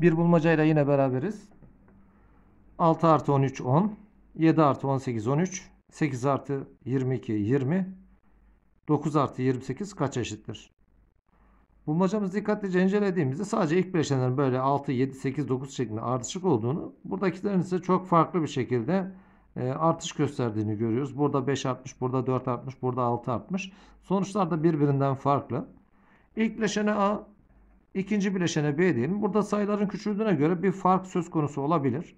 Bir bulmacayla yine beraberiz. 6 artı 13 10. 7 artı 18 13. 8 artı 22 20. 9 artı 28 kaç eşittir? Bulmacamızı dikkatlice incelediğimizde sadece ilk bileşenlerin böyle 6, 7, 8, 9 şeklinde artışık olduğunu, buradakilerin ise çok farklı bir şekilde e, artış gösterdiğini görüyoruz. Burada 5 artmış, burada 4 artmış, burada 6 artmış. Sonuçlar da birbirinden farklı. İlk bileşene A İkinci bileşene B diyelim. Burada sayıların küçüldüğüne göre bir fark söz konusu olabilir.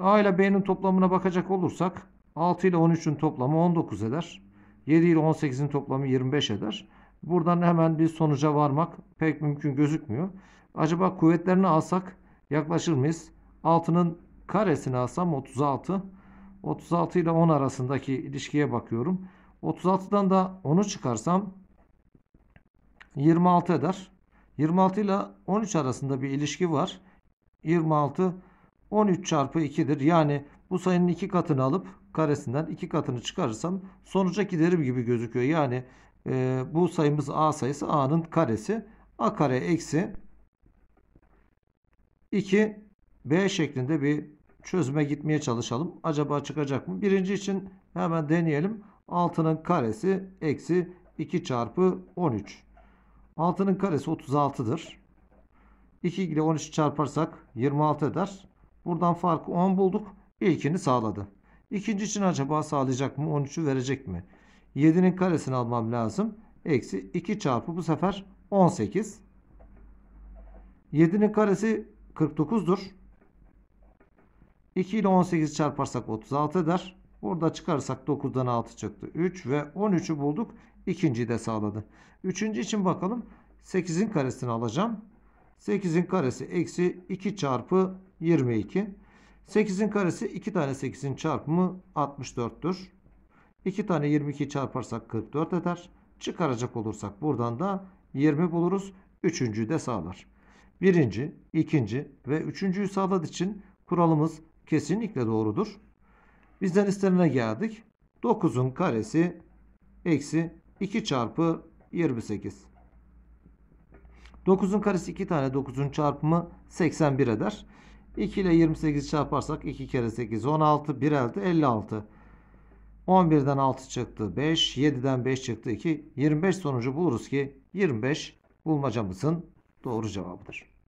A ile B'nin toplamına bakacak olursak 6 ile 13'ün toplamı 19 eder. 7 ile 18'in toplamı 25 eder. Buradan hemen bir sonuca varmak pek mümkün gözükmüyor. Acaba kuvvetlerini alsak yaklaşır mıyız? 6'nın karesini alsam 36. 36 ile 10 arasındaki ilişkiye bakıyorum. 36'dan da 10'u çıkarsam 26 eder. 26 ile 13 arasında bir ilişki var. 26 13 çarpı 2'dir. Yani bu sayının 2 katını alıp karesinden 2 katını çıkarırsam sonuca giderim gibi gözüküyor. Yani e, bu sayımız a sayısı a'nın karesi. a kare eksi 2 b şeklinde bir çözüme gitmeye çalışalım. Acaba çıkacak mı? Birinci için hemen deneyelim. 6'nın karesi eksi 2 çarpı 13. 6'nın karesi 36'dır. 2 ile 13 çarparsak 26 eder. Buradan farkı 10 bulduk. İlkini sağladı. İkinci için acaba sağlayacak mı? 13'ü verecek mi? 7'nin karesini almam lazım. Eksi 2 çarpı bu sefer 18. 7'nin karesi 49'dur. 2 ile 18 çarparsak 36 eder. Burada çıkarsak 9'dan 6 çıktı. 3 ve 13'ü bulduk. İkinciyi de sağladı. Üçüncü için bakalım. 8'in karesini alacağım. 8'in karesi eksi 2 çarpı 22. 8'in karesi 2 tane 8'in çarpımı 64'tür. 2 tane 22 çarparsak 44 eder. Çıkaracak olursak buradan da 20 buluruz. Üçüncüyü de sağlar. Birinci, ikinci ve üçüncüyü sağladığı için kuralımız kesinlikle doğrudur. Bizden istenene geldik. 9'un karesi eksi 2 çarpı 28. 9'un karesi 2 tane 9'un çarpımı 81 eder. 2 ile 28 çarparsak 2 kere 8 16 1 elde 56. 11'den 6 çıktı 5 7'den 5 çıktı 2 25 sonucu buluruz ki 25 bulmacamızın doğru cevabıdır.